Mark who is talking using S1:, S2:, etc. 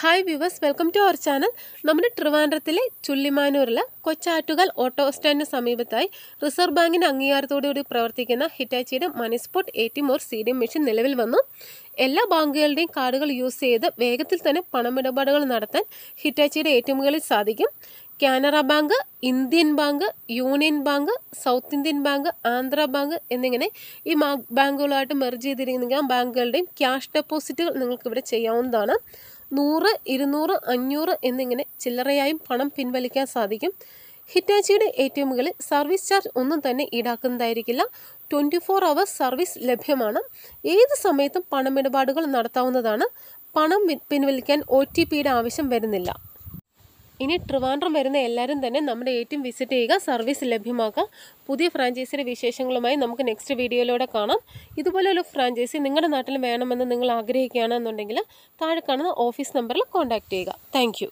S1: hi viewers welcome to our channel നമ്മുടെ ട്രിവാൻഡ്രത്തിലെ ചുള്ളിമാനൂരിലെ കൊച്ചാറ്റുകാൽ auto സ്റ്റാൻഡിന് സമീപത്തായി റിസർവ് ബാങ്കിൻ്റെ അംഗീകാരത്തോടുകൂടി പ്രവർത്തിക്കുന്ന ഹിറ്റാച്ചിയുടെ MoneySpot A T M or C D M machine നിലവിൽ വന്നു എല്ലാ ബാങ്കുകളുടെയും കാർഡുകൾ യൂസ് ചെയ്ത് വേഗത്തിൽ തന്നെ പണമിടപാടുകൾ നടത്താൻ ഹിറ്റാച്ചിയുടെ എ ടി എമ്മുകളിൽ സാധിക്കും Canara Bank Indian Bank Union Bank South Indian Bank Andhra Bank എന്നിങ്ങനെ ഈ ബാങ്കുകളായിട്ട് മെർജ് ചെയ്തിരിക്കുന്ന ബാങ്കുകളുടെയും ക്യാഷ് ഡെപ്പോസിറ്റുകൾ നിങ്ങൾക്ക് ഇവിടെ ചെയ്യാവുന്നതാണ് നൂറ് ഇരുന്നൂറ് അഞ്ഞൂറ് എന്നിങ്ങനെ ചില്ലറയായും പണം പിൻവലിക്കാൻ സാധിക്കും ഹിറ്റാച്ചിയുടെ എ ടി എമ്മുകളിൽ സർവീസ് ചാർജ് ഒന്നും തന്നെ ഈടാക്കുന്നതായിരിക്കില്ല ട്വൻറ്റി ഫോർ അവേഴ്സ് സർവീസ് ലഭ്യമാണ് ഏത് സമയത്തും പണമിടപാടുകൾ നടത്താവുന്നതാണ് പണം പിൻവലിക്കാൻ ഒ ടി പിയുടെ ആവശ്യം വരുന്നില്ല ഇനി ട്രിവാൻഡ്രം വരുന്ന എല്ലാവരും തന്നെ നമ്മുടെ ഏറ്റവും വിസിറ്റ് ചെയ്യുക സർവീസ് ലഭ്യമാക്കുക പുതിയ ഫ്രാഞ്ചൈസിയുടെ വിശേഷങ്ങളുമായി നമുക്ക് നെക്സ്റ്റ് വീഡിയോയിലൂടെ കാണാം ഇതുപോലൊരു ഫ്രാഞ്ചൈസി നിങ്ങളുടെ നാട്ടിൽ വേണമെന്ന് നിങ്ങൾ ആഗ്രഹിക്കുകയാണെന്നുണ്ടെങ്കിൽ താഴെ കാണുന്ന ഓഫീസ് നമ്പറിൽ കോൺടാക്റ്റ് ചെയ്യുക താങ്ക്